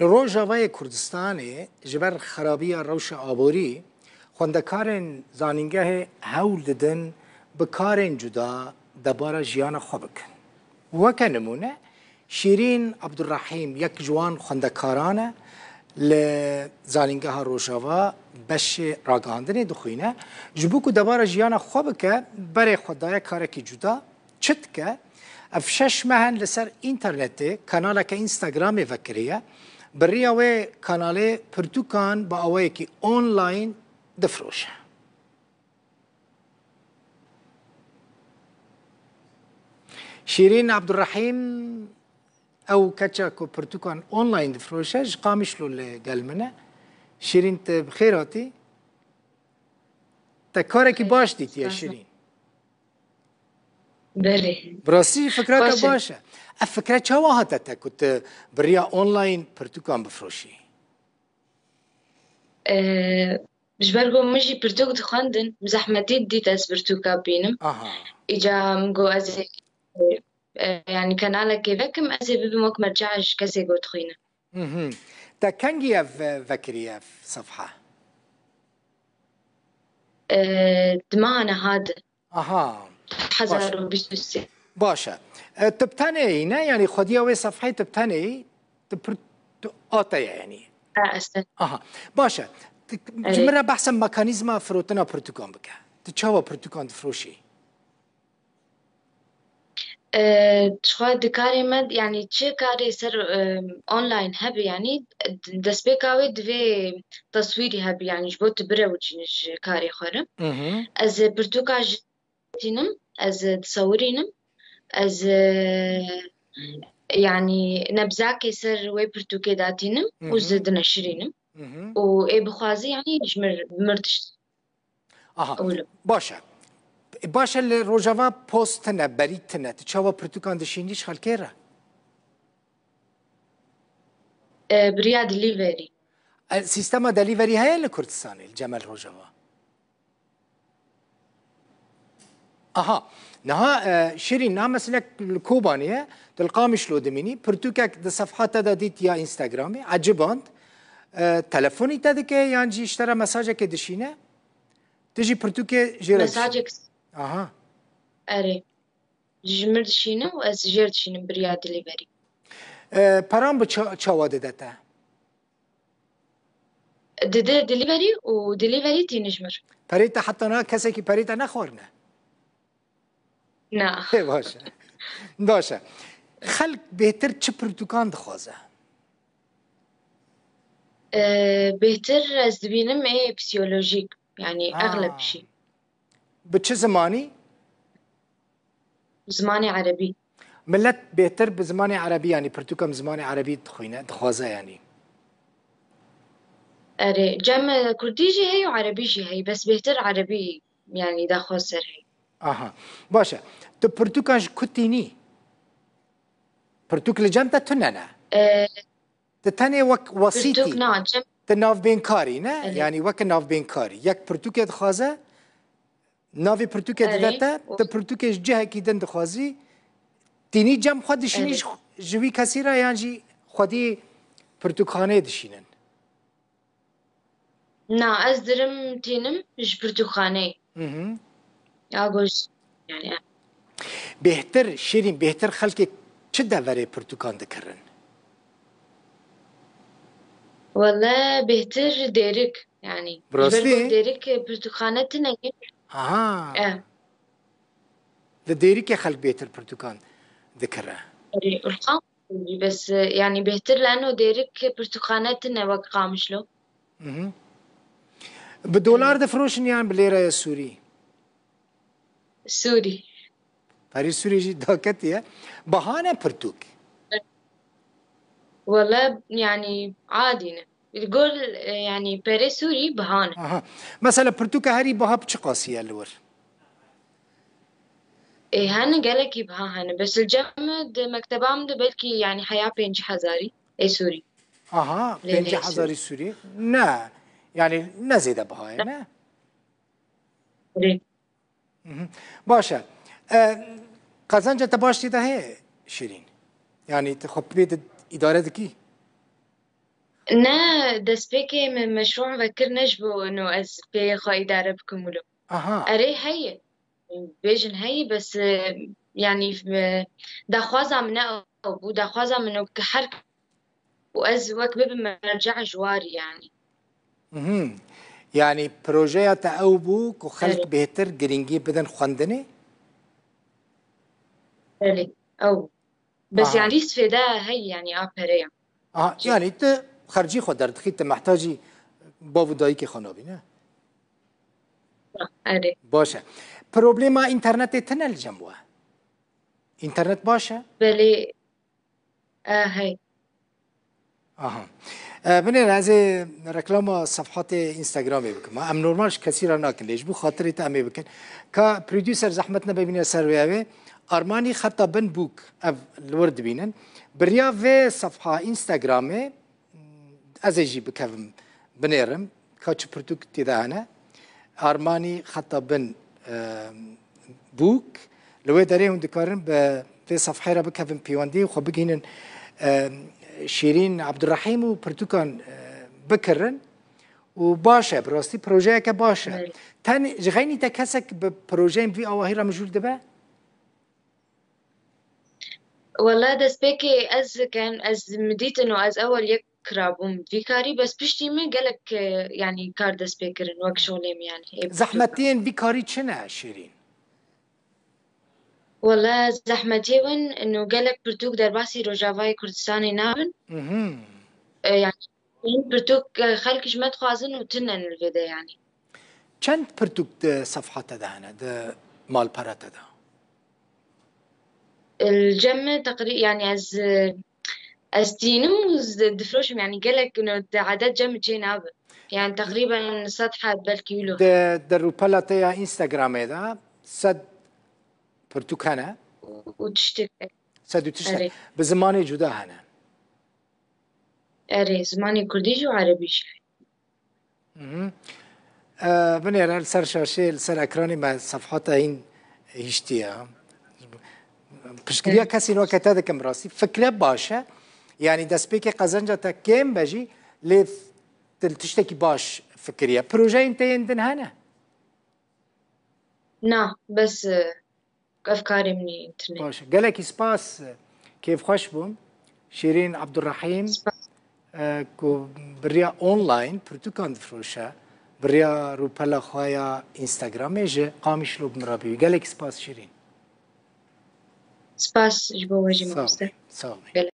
روژاوای کوردستانی جبر خرابی روش آبوری خوندکارن زانینگه هول ددن بکارن جدا دبارا جیان خو بکن وکه نمونه شیرین عبدالرحیم یک جوان خوندکارانه ل زانینگه روشاوا بش راگاندنی دخوینه جبو کو دبارا جیان خو بکه بره خدای کارکی جدا چت که افشش مهن لسر اینترنتی کانالا که اینستاگرامی وکریه بریا و کاناله پرتوکان با اوی که آنلاین دفروشه شیرین عبدالرحیم او کچا کو پرتوکان آنلاین دفروشه جقامش لو لگل منه شیرین تبخیراتی تا کارکی باش دیتی شیرین بله براسی فکرات باشه اف فکرات چه واحد تا کت بریا آنلاین پرتوکان بفروشی مش اه، برگو مجي برتوك دخندن مزحمتي ديت از برتوكا بينم اها اجا مقو ازي يعني اه، كان على كيفكم ازي ببمك مرجعش كسي قو تخينا اها تا كانجي اف فكريا اف صفحة اه، دمانا هذا اها 2023 باشه تبتنعي نه يعني خدي اوي صفحه تبتنعي تقاطع يعني اها باشه جمره بحث مکانیزم فروتن پروتکان بکه تو چه و پروتکان فروشی چخوا دکاری مد یعنی چه کاری سر آنلاین هب یعنی دست بکاوی دوی تصویری هب یعنی جبو تبره و چینش کاری خورم از پرتوکاج دينم از تصورينم از يعني نبزاك يسر وي برتوكي داتينم وزد نشرينم و اي بخوازي يعني جمر مرتش اها أولو. باشا باشا الروجافا بوستنا بريتنا تشاوا برتوكان دشينيش خالكيرا بريا دليفري السيستم دليفري هي لكردستان الجمال روجافا Aha, Naha şirî e, name silek Kobanê e, dilqamiş lodimînî pirtûkek di sefhata de dît ya Instagramê eciband e, telefonî te dike yan jî ji te re mesajekê dişîne tu jî pirtûkê jê re mesajek aha erê ji mir dişînim û ez jêr dişînim biriya dilê berî peran bi çawa dide te dide delivery û delivery tînijmir perê te heta na kesekî perê te nexwarine نه باشه باشه خلق بهتر چه پرتوکان دخوازه بهتر از دبینم ای فسیولوژیک یعنی اغلب شی به چه زمانی زمان عربی ملت بهتر به زمان عربی یعنی پرتوکم زمان عربی دخوینه دخوازه یعنی اره جمع کردی جی هی و عربی جی هی بس بهتر عربی یعنی دخواز سر هی Aha. Başa. Tu pirtûkan ji ku tînî. Pirtûk li cem te tune ne? Tu tenê wek wesîtî. Tu navbênkarî ne? Yani wek navbênkarî. Yek pirtûkê dixwaze, navê pirtûkê dide te, tu pirtûkê ji cihekî din dixwazî, tînî cem xwe dişînî ji wî kesî re yan jî xwedî pirtûkxaneyê dişînin. Na, ez dirim tînim ji pirtûkxaneyê. Mhm. آگوش یعنی بهتر شیرین بهتر خلک چه دوره پرتوکان دکرن والله بهتر دیرک یعنی براستی دیرک پرتوکانه تنگی آها اه. ده دیرک خلک بهتر پرتوکان دکره الخام بس يعني بهتر لانه ديرك برتقاناتنا وقت قامشلو بدولار دفروشن يعني بالليره السوري سوري فريق سوري جدا كتير بهانة برتوك والله يعني عادي الجول يعني بيري سوري بهانة أها. مثلا برتوكا هاري بها بشقاسية الور ايه هانا قالك بها هانا بس الجمد مكتب عمد بلكي يعني حياة بينج حزاري اي سوري اها بينج حزاري سوري نا يعني نزيد بها نا ري باشا اه، قزنجة تباش تيدا هي شيرين يعني بيد إدارة كي نا دس بيكي من مشروع بكر نجبو انه از بي خو اداره بكملو اها اري هي بيجن هي بس يعني اه، اه، دخوازا من أب ودخوازا منه كحرك وأز وكبب مرجع جواري يعني. یعنی يعني پروژه تا او بو که خلق بهتر گرینگی بدن خواندنه بله او بس آه. يعني استفادة هي يعني أبريا اه يعني انت خرجي خود در دخيت محتاجي بابو دایی که خانابی نه آه، آره باشه پروبلما اینترنت تنل جنبوه اینترنت باشه بله آه هی آها ببینید از رکلام صفحات اینستاگرام بکن ام نورمالش کسی را نکن لیش بو خاطر تا امی بکن که پرودیوسر زحمت نبینه سر ویوه آرمانی خطا بن بوک اف الورد بینن بریا و صفحه اینستاگرام از ایجی بکوم بنیرم کاچ پرودکتی دهانه آرمانی خطا بن بوک لوی داره هم دکارن به صفحه را بکوم پیوندی و خب بگینن شیرین عبدالرحیم و پرتوکان بکرن و باشه براستی پروژه که باشه تن جغینی تا کسک به پروژه بی آواهی را مجول دبه؟ والله دست بيكي از كان از مديت انه از اول يك كرابوم في كاري بس بشتي من قالك يعني كار دست بيكرن وك شغلهم يعني زحمتين في كاري شنا شيرين والله زحمة جيون إنه قالك برتوك درباسي روجافاي كردستاني نابن آه، يعني برتوك آه، خلكش ما تخازن وتنن الفيديو يعني چند برتوك ده صفحه تدهنه ده مال پره ده الجمع تقريبا يعني از از دينم وز دفروشم يعني قالك انه عدد جمع جي نابل يعني تقريبا سطحة بالكيلو ده ده روبالاتيا انستغرام ده صد پرتوک هەنە سەد و تشت بە زمانی جودا هەنە ئەرێ زمانی کوردیش و عەربیش بنێرە سەر شاشێ سەر ما صفحات سەفحاتە هین هیچتیە پشتگیریە کەسی نوەکە تا دەکەم راستی فکر باشه یعنی دست دەستپێکی قزنجا تا کم بجی لی تلتشتی که باش پروژه این تا یندن هنه نا بس افکار منی اینترنت باشه گلک سپاس کیف خوش بوم شیرین عبدالرحیم کو بریا آنلاین پروتوکان فروشه بریا رو پلا خوایا اینستاگرامه جه قامش لوب مرابی گلک سپاس شیرین سپاس جبو وجه مخصده سلام